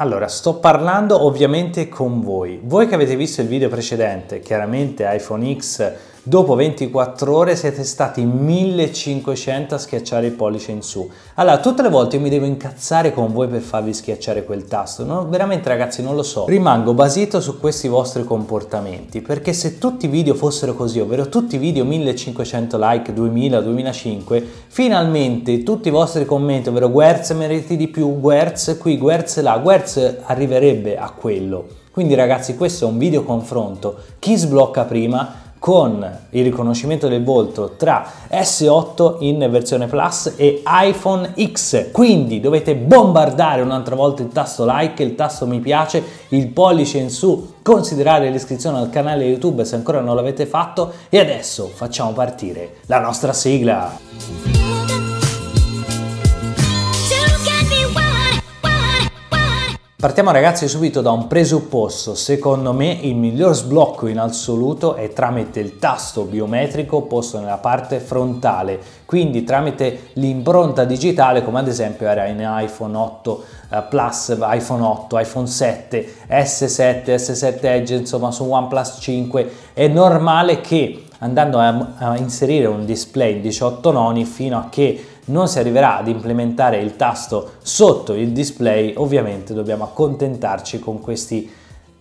Allora, sto parlando ovviamente con voi. Voi che avete visto il video precedente, chiaramente iPhone X Dopo 24 ore siete stati 1500 a schiacciare il pollice in su. Allora, tutte le volte io mi devo incazzare con voi per farvi schiacciare quel tasto. No, veramente ragazzi, non lo so. Rimango basito su questi vostri comportamenti, perché se tutti i video fossero così, ovvero tutti i video 1500 like, 2000, 2005, finalmente tutti i vostri commenti, ovvero Guerz meriti di più, Guerz qui, Guerz là, Guerz arriverebbe a quello. Quindi ragazzi questo è un video confronto, chi sblocca prima con il riconoscimento del volto tra S8 in versione Plus e iPhone X. Quindi dovete bombardare un'altra volta il tasto like, il tasto mi piace, il pollice in su, considerare l'iscrizione al canale YouTube se ancora non l'avete fatto e adesso facciamo partire la nostra sigla. Partiamo ragazzi subito da un presupposto, secondo me il miglior sblocco in assoluto è tramite il tasto biometrico posto nella parte frontale, quindi tramite l'impronta digitale come ad esempio era in iPhone 8 eh, Plus, iPhone 8, iPhone 7, S7, S7 Edge, insomma su OnePlus 5 è normale che andando a, a inserire un display 18 noni fino a che non si arriverà ad implementare il tasto sotto il display, ovviamente dobbiamo accontentarci con questi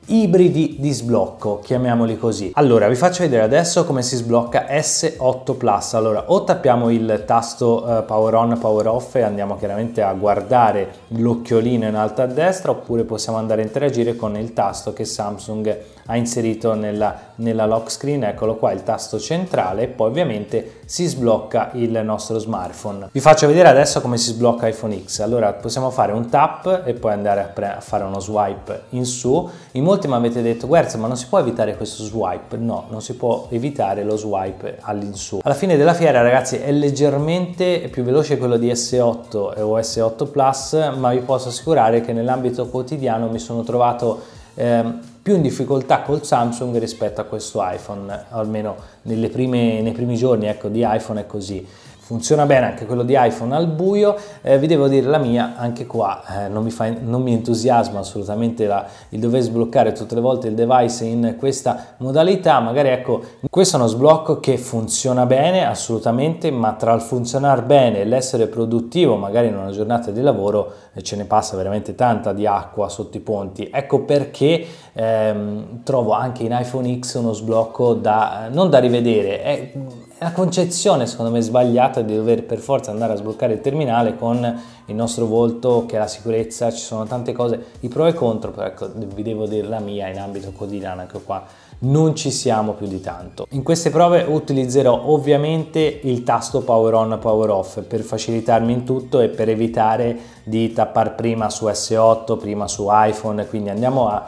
ibridi di sblocco, chiamiamoli così. Allora, vi faccio vedere adesso come si sblocca S8 Plus. Allora, o tappiamo il tasto eh, power on, power off e andiamo chiaramente a guardare l'occhiolino in alto a destra, oppure possiamo andare a interagire con il tasto che Samsung ha inserito nella, nella lock screen, eccolo qua, il tasto centrale, e poi ovviamente si sblocca il nostro smartphone. Vi faccio vedere adesso come si sblocca iPhone X. Allora, possiamo fare un tap e poi andare a, a fare uno swipe in su. In molti molti mi avete detto Guerzo ma non si può evitare questo swipe no non si può evitare lo swipe all'insù alla fine della fiera ragazzi è leggermente più veloce quello di S8 o S8 Plus ma vi posso assicurare che nell'ambito quotidiano mi sono trovato ehm, più in difficoltà col Samsung rispetto a questo iPhone almeno prime, nei primi giorni ecco, di iPhone è così funziona bene anche quello di iPhone al buio, eh, vi devo dire la mia, anche qua eh, non, mi fa, non, mi entusiasma assolutamente la, il dover sbloccare tutte le volte il device in questa modalità, magari ecco, questo è uno sblocco che funziona bene assolutamente, ma tra il funzionare bene e l'essere produttivo, magari in una giornata di lavoro eh, ce ne passa veramente tanta di acqua sotto i ponti, ecco perché ehm, trovo anche in iPhone X uno sblocco da, non da rivedere, è la concezione secondo me sbagliata di dover per forza andare a sbloccare il terminale con il nostro volto che è la sicurezza ci sono tante cose i pro e i contro però ecco vi devo dire la mia in ambito quotidiano anche ecco qua non ci siamo più di tanto. In queste prove utilizzerò ovviamente il tasto power on power off per facilitarmi in tutto e per evitare di tappare prima su S8, prima su iPhone, quindi andiamo a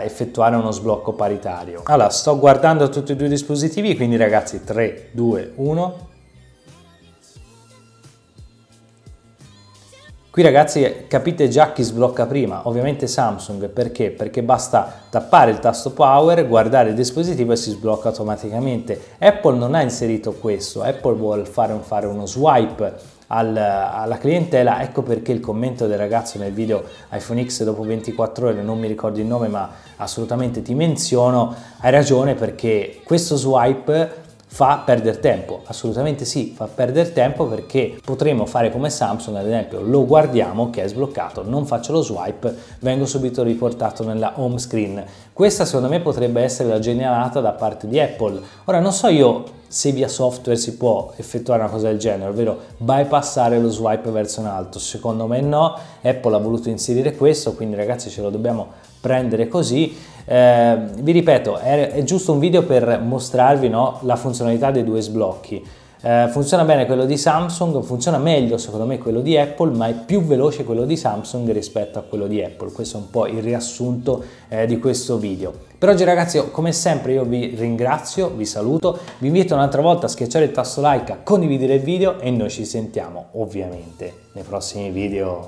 eh, effettuare uno sblocco paritario. Allora, sto guardando tutti e due i dispositivi, quindi ragazzi 3, 2, 1. Qui ragazzi capite già chi sblocca prima, ovviamente Samsung, perché? Perché basta tappare il tasto power, guardare il dispositivo e si sblocca automaticamente. Apple non ha inserito questo, Apple vuole fare, fare uno swipe alla clientela, ecco perché il commento del ragazzo nel video iPhone X dopo 24 ore, non mi ricordo il nome ma assolutamente ti menziono, hai ragione perché questo swipe fa perdere tempo? Assolutamente sì, fa perdere tempo perché potremmo fare come Samsung, ad esempio, lo guardiamo che è sbloccato, non faccio lo swipe, vengo subito riportato nella home screen. Questa secondo me potrebbe essere la genialata da parte di Apple. Ora non so io se via software si può effettuare una cosa del genere, ovvero bypassare lo swipe verso un altro. Secondo me no, Apple ha voluto inserire questo, quindi ragazzi ce lo dobbiamo prendere così. Eh, vi ripeto, è, è, giusto un video per mostrarvi no, la funzionalità dei due sblocchi. Eh, funziona bene quello di Samsung, funziona meglio secondo me quello di Apple, ma è più veloce quello di Samsung rispetto a quello di Apple. Questo è un po' il riassunto eh, di questo video. Per oggi ragazzi come sempre io vi ringrazio, vi saluto, vi invito un'altra volta a schiacciare il tasto like, a condividere il video e noi ci sentiamo ovviamente nei prossimi video.